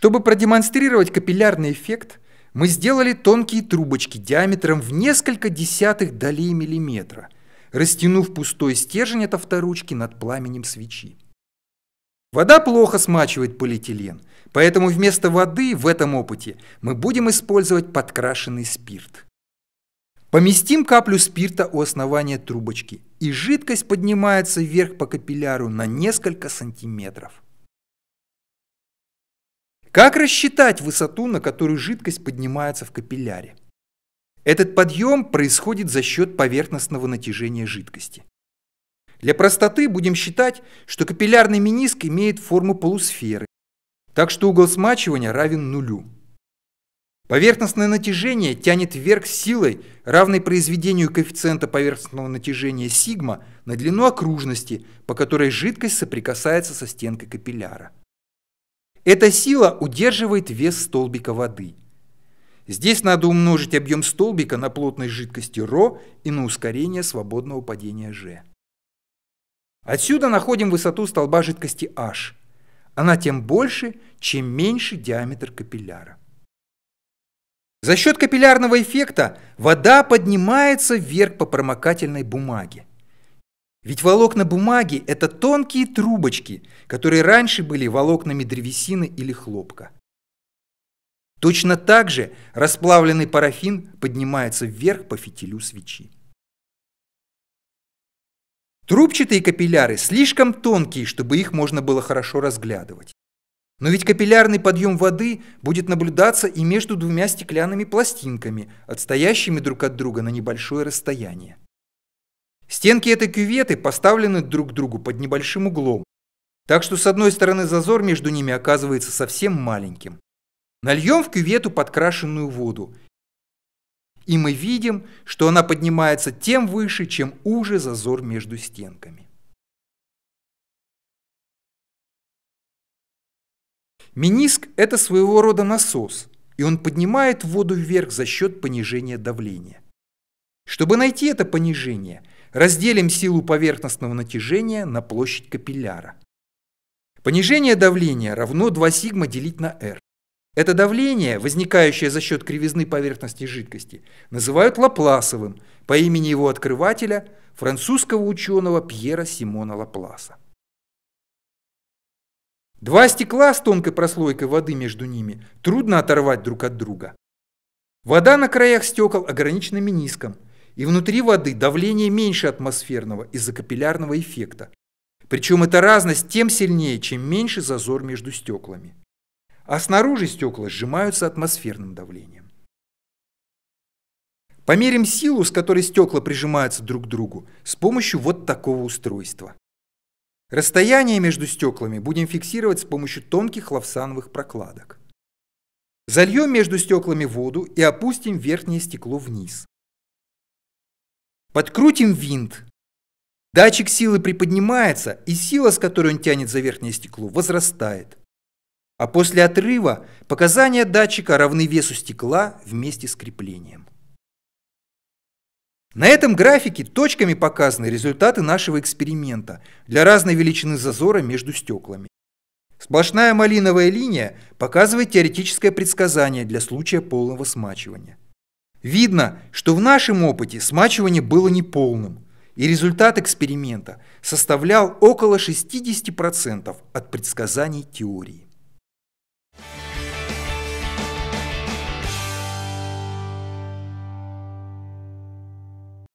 Чтобы продемонстрировать капиллярный эффект, мы сделали тонкие трубочки диаметром в несколько десятых долей миллиметра, растянув пустой стержень от авторучки над пламенем свечи. Вода плохо смачивает полиэтилен, поэтому вместо воды в этом опыте мы будем использовать подкрашенный спирт. Поместим каплю спирта у основания трубочки, и жидкость поднимается вверх по капилляру на несколько сантиметров. Как рассчитать высоту, на которую жидкость поднимается в капилляре? Этот подъем происходит за счет поверхностного натяжения жидкости. Для простоты будем считать, что капиллярный мениск имеет форму полусферы, так что угол смачивания равен нулю. Поверхностное натяжение тянет вверх силой, равной произведению коэффициента поверхностного натяжения сигма на длину окружности, по которой жидкость соприкасается со стенкой капилляра. Эта сила удерживает вес столбика воды. Здесь надо умножить объем столбика на плотность жидкости ρ и на ускорение свободного падения g. Отсюда находим высоту столба жидкости h. Она тем больше, чем меньше диаметр капилляра. За счет капиллярного эффекта вода поднимается вверх по промокательной бумаге. Ведь волокна бумаги – это тонкие трубочки, которые раньше были волокнами древесины или хлопка. Точно так же расплавленный парафин поднимается вверх по фитилю свечи. Трубчатые капилляры слишком тонкие, чтобы их можно было хорошо разглядывать. Но ведь капиллярный подъем воды будет наблюдаться и между двумя стеклянными пластинками, отстоящими друг от друга на небольшое расстояние. Стенки этой кюветы поставлены друг к другу под небольшим углом, так что с одной стороны зазор между ними оказывается совсем маленьким. Нальем в кювету подкрашенную воду, и мы видим, что она поднимается тем выше, чем уже зазор между стенками. Миниск это своего рода насос, и он поднимает воду вверх за счет понижения давления. Чтобы найти это понижение – Разделим силу поверхностного натяжения на площадь капилляра. Понижение давления равно 2 сигма делить на R. Это давление, возникающее за счет кривизны поверхности жидкости, называют Лапласовым по имени его открывателя, французского ученого Пьера Симона Лапласа. Два стекла с тонкой прослойкой воды между ними трудно оторвать друг от друга. Вода на краях стекол ограничена миниском. И внутри воды давление меньше атмосферного из-за капиллярного эффекта. Причем эта разность тем сильнее, чем меньше зазор между стеклами. А снаружи стекла сжимаются атмосферным давлением. Померим силу, с которой стекла прижимаются друг к другу, с помощью вот такого устройства. Расстояние между стеклами будем фиксировать с помощью тонких лавсановых прокладок. Зальем между стеклами воду и опустим верхнее стекло вниз. Подкрутим винт. Датчик силы приподнимается, и сила, с которой он тянет за верхнее стекло, возрастает. А после отрыва показания датчика равны весу стекла вместе с креплением. На этом графике точками показаны результаты нашего эксперимента для разной величины зазора между стеклами. Сплошная малиновая линия показывает теоретическое предсказание для случая полного смачивания. Видно, что в нашем опыте смачивание было неполным, и результат эксперимента составлял около 60% от предсказаний теории.